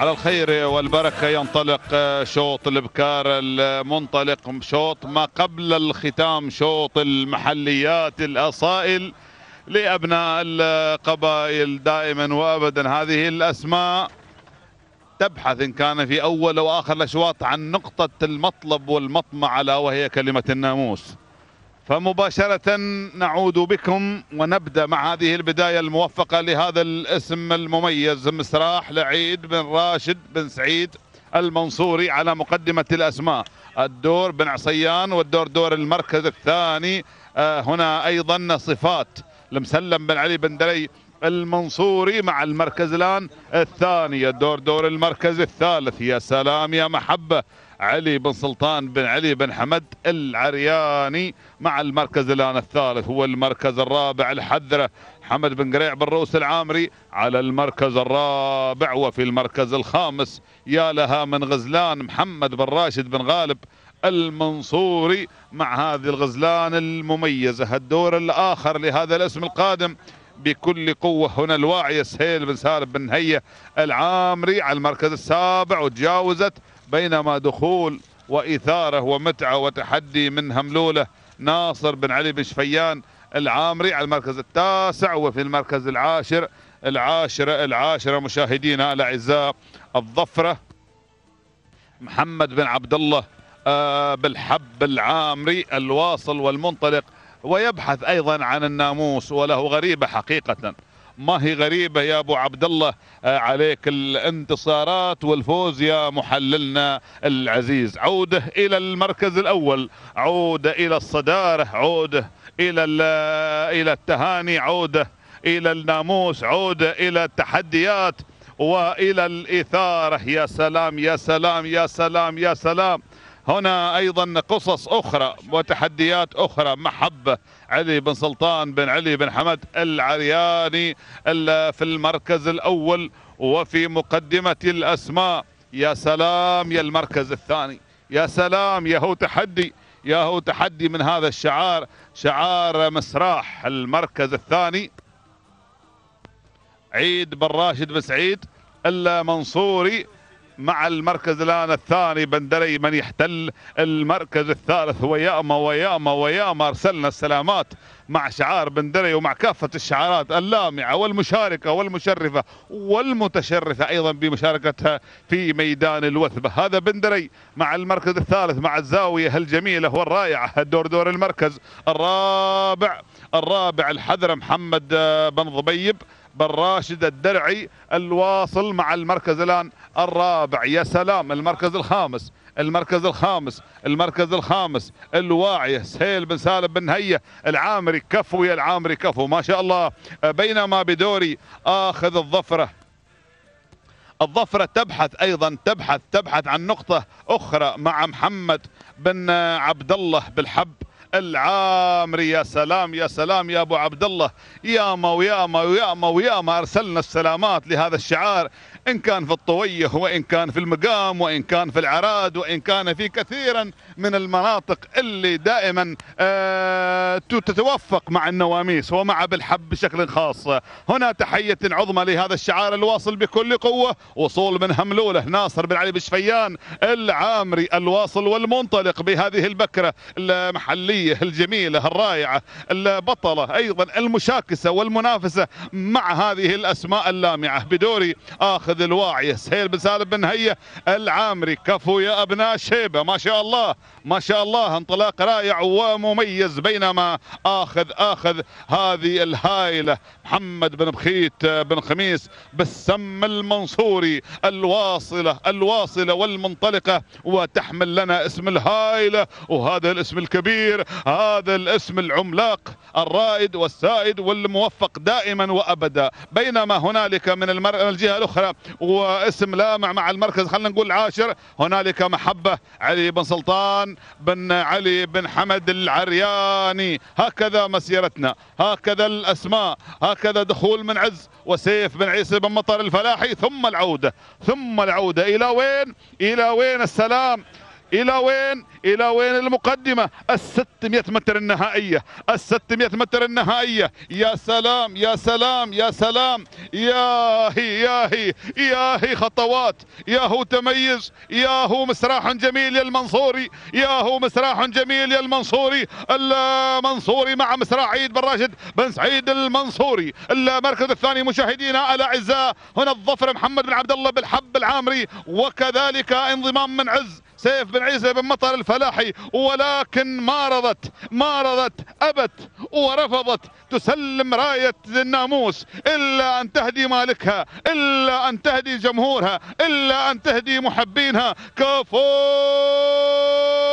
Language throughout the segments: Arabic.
على الخير والبركة ينطلق شوط الابكار المنطلق شوط ما قبل الختام شوط المحليات الأصائل لأبناء القبائل دائما وأبدا هذه الأسماء تبحث إن كان في أول أو آخر الأشواط عن نقطة المطلب والمطمع ألا وهي كلمة الناموس فمباشرة نعود بكم ونبدأ مع هذه البداية الموفقة لهذا الاسم المميز مسراح لعيد بن راشد بن سعيد المنصوري على مقدمة الأسماء الدور بن عصيان والدور دور المركز الثاني آه، هنا أيضا صفات المسلم بن علي بن دري المنصوري مع المركز الآن الثاني الدور دور المركز الثالث يا سلام يا محبة علي بن سلطان بن علي بن حمد العرياني مع المركز الآن الثالث هو المركز الرابع الحذرة حمد بن قريع بن روس العامري على المركز الرابع وفي المركز الخامس يا لها من غزلان محمد بن راشد بن غالب المنصوري مع هذه الغزلان المميزة الدور الآخر لهذا الاسم القادم بكل قوة هنا الواعية سهيل بن سالم بن هية العامري على المركز السابع وتجاوزت بينما دخول وإثارة ومتعة وتحدي من هملولة ناصر بن علي بن شفيان العامري على المركز التاسع وفي المركز العاشر العاشرة العاشرة مشاهدينا الأعزاء الظفرة محمد بن عبد الله آه، بالحب العامري الواصل والمنطلق ويبحث أيضا عن الناموس وله غريبة حقيقة ما هي غريبة يا أبو عبد الله آه، عليك الانتصارات والفوز يا محللنا العزيز عودة إلى المركز الأول عودة إلى الصدارة عودة إلى إلى التهاني عودة إلى الناموس عودة إلى التحديات والى الاثاره يا سلام يا سلام يا سلام يا سلام هنا ايضا قصص اخرى وتحديات اخرى محبه علي بن سلطان بن علي بن حمد العرياني في المركز الاول وفي مقدمه الاسماء يا سلام يا المركز الثاني يا سلام يا هو تحدي يا هو تحدي من هذا الشعار شعار مسراح المركز الثاني عيد بن راشد بن سعيد المنصوري مع المركز الآن الثاني بندري من يحتل المركز الثالث وياما وياما وياما أرسلنا السلامات مع شعار بندري ومع كافة الشعارات اللامعة والمشاركة والمشرفة والمتشرفة أيضا بمشاركتها في ميدان الوثبة هذا بندري مع المركز الثالث مع الزاوية الجميلة والرائعة الدور دور المركز الرابع الرابع الحذر محمد بن ضبيب بن راشد الدرعي الواصل مع المركز الآن الرابع يا سلام المركز الخامس المركز الخامس المركز الخامس الواعية سهيل بن سالم بن هية العامري كفو يا العامري كفو ما شاء الله بينما بدوري آخذ الظفرة الظفرة تبحث أيضا تبحث تبحث عن نقطة أخرى مع محمد بن عبد الله بالحب العامري يا سلام يا سلام يا ابو عبد الله ياما وياما وياما وياما ارسلنا السلامات لهذا الشعار ان كان في الطويه وان كان في المقام وان كان في العراد وان كان في كثيرا من المناطق اللي دائما آه، تتوفق مع النواميس ومع بالحب بشكل خاص هنا تحيه عظمى لهذا الشعار الواصل بكل قوه وصول من هملوله ناصر بن علي بشفيان العامري الواصل والمنطلق بهذه البكره المحليه القوية الجميلة الرائعة البطلة أيضا المشاكسة والمنافسة مع هذه الأسماء اللامعة بدوري آخذ الواعية سهيل بن سالم بن هية العامري كفو يا أبناء شيبة ما شاء الله ما شاء الله انطلاق رائع ومميز بينما آخذ آخذ هذه الهائلة محمد بن بخيت بن خميس بالسم المنصوري الواصلة الواصلة والمنطلقة وتحمل لنا اسم الهائلة وهذا الاسم الكبير هذا الاسم العملاق الرائد والسائد والموفق دائما وابدا بينما هنالك من المر... الجهه الاخرى واسم لامع مع المركز خلينا نقول العاشر هنالك محبه علي بن سلطان بن علي بن حمد العرياني هكذا مسيرتنا هكذا الاسماء هكذا دخول من عز وسيف بن عيسى بن مطر الفلاحي ثم العوده ثم العوده الى وين الى وين السلام الى وين الى وين المقدمه ال 600 متر النهائيه ال 600 متر النهائيه يا سلام يا سلام يا سلام يا هي يا هي يا هي خطوات يا هو تميز يا هو مسراح جميل يا المنصوري يا هو مسراح جميل يا المنصوري المنصوري مع مسراح عيد بن راشد بن سعيد المنصوري المركز الثاني مشاهدينا الاعزاء هنا الظفر محمد بن عبد الله بالحب العامري وكذلك انضمام من عز سيف بن عيسى بن مطر الفلاحي ولكن ما رضت ما رضت أبت ورفضت تسلم راية الناموس إلا أن تهدي مالكها إلا أن تهدي جمهورها إلا أن تهدي محبينها كفور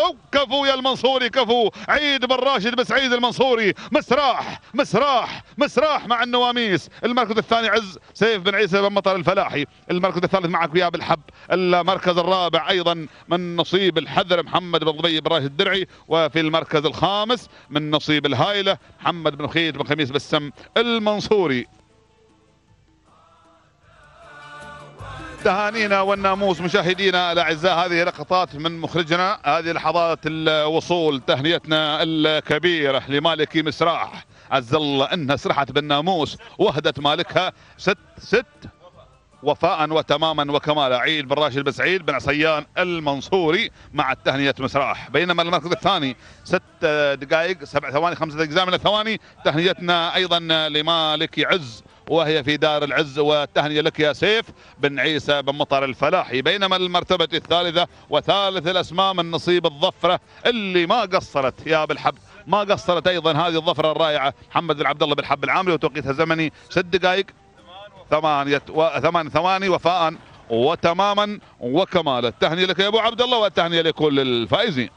كفو كفو يا المنصوري كفو عيد بن راشد بن سعيد المنصوري مسراح مسراح مسراح مع النواميس المركز الثاني عز سيف بن عيسى بن مطر الفلاحي المركز الثالث معك ويا بالحب المركز الرابع ايضا من نصيب الحذر محمد بن ضبي بن راشد الدرعي وفي المركز الخامس من نصيب الهايله محمد بن خيد بن خميس بسم المنصوري تهانينا والناموس مشاهدينا الاعزاء هذه لقطات من مخرجنا هذه لحظات الوصول تهنيتنا الكبيره لمالك مسراح عز الله انها سرحت بالناموس وهدت مالكها ست ست وفاء وتماما وكمالا عيد بن راشد بن سعيد بن عصيان المنصوري مع التهنئة مسراح بينما المركز الثاني ست دقائق سبع ثواني خمسة اجزاء من الثواني تهنئتنا ايضا لمالك عز وهي في دار العز والتهنئة لك يا سيف بن عيسى بن مطر الفلاحي بينما المرتبة الثالثة وثالث الأسماء من نصيب الظفرة اللي ما قصرت يا بالحب ما قصرت أيضا هذه الظفرة الرائعة محمد بن عبد الله بالحب العامري وتوقيتها زمني ست دقائق ثمانية ثمان ثواني وفاء وتماما وكمالا التهنئة لك يا أبو عبد الله والتهنئة لكل الفائزين